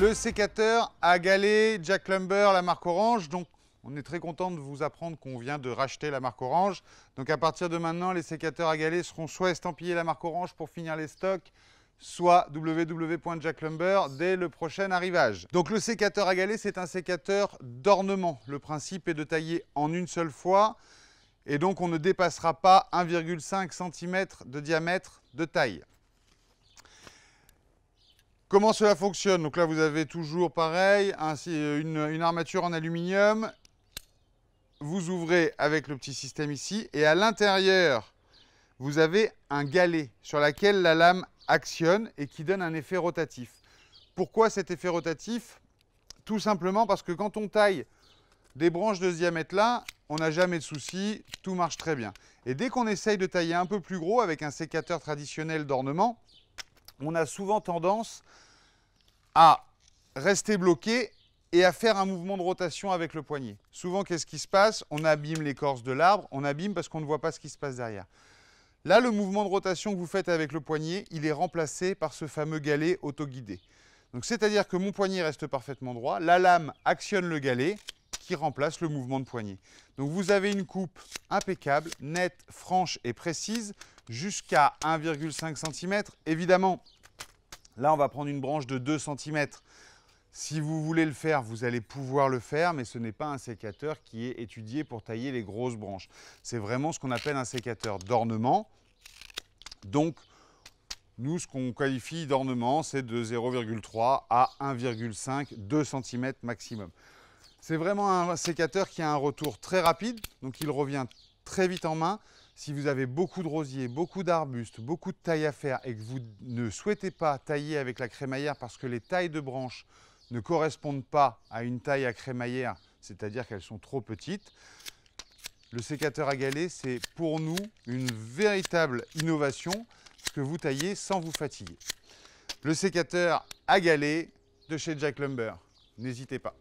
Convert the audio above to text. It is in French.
Le sécateur à galet Jack Lumber, la marque Orange. Donc, on est très content de vous apprendre qu'on vient de racheter la marque Orange. Donc, à partir de maintenant, les sécateurs à galet seront soit estampillés la marque Orange pour finir les stocks, soit www.jacklumber dès le prochain arrivage. Donc, le sécateur à galet, c'est un sécateur d'ornement. Le principe est de tailler en une seule fois. Et donc, on ne dépassera pas 1,5 cm de diamètre de taille. Comment cela fonctionne Donc là, vous avez toujours pareil, euh, une, armature en aluminium. Vous ouvrez avec le petit système ici. Et à l'intérieur, vous avez un galet sur lequel la lame actionne et qui donne un effet rotatif. Pourquoi cet effet rotatif Tout simplement parce que quand on taille des branches de ce diamètre-là, on n'a jamais de souci, tout marche très bien. Et dès qu'on essaye de tailler un peu plus gros avec un sécateur traditionnel d'ornement, on a souvent tendance à rester bloqué et à faire un mouvement de rotation avec le poignet. Souvent, qu'est-ce qui se passe On abîme l'écorce de l'arbre, on abîme parce qu'on ne voit pas ce qui se passe derrière. Là, le mouvement de rotation que vous faites avec le poignet, il est remplacé par ce fameux galet autoguidé. Donc, c'est-à-dire que mon poignet reste parfaitement droit, la lame actionne le galet qui remplace le mouvement de poignet. Donc, vous avez une coupe impeccable, nette, franche et précise jusqu'à 1,5 cm. Évidemment, là, on va prendre une branche de 2 cm. Si vous voulez le faire, vous allez pouvoir le faire, mais ce n'est pas un sécateur qui est étudié pour tailler les grosses branches. C'est vraiment ce qu'on appelle un sécateur d'ornement. Donc, nous, ce qu'on qualifie d'ornement, c'est de 0,3 à 1,5, 2 cm maximum. C'est vraiment un sécateur qui a un retour très rapide, donc il revient très vite en main. Si vous avez beaucoup de rosiers, beaucoup d'arbustes, beaucoup de tailles à faire et que vous ne souhaitez pas tailler avec la crémaillère parce que les tailles de branches ne correspondent pas à une taille à crémaillère, c'est-à-dire qu'elles sont trop petites, le sécateur à galets, c'est pour nous une véritable innovation ce que vous taillez sans vous fatiguer. Le sécateur à galets de chez Jack Lumber. N'hésitez pas.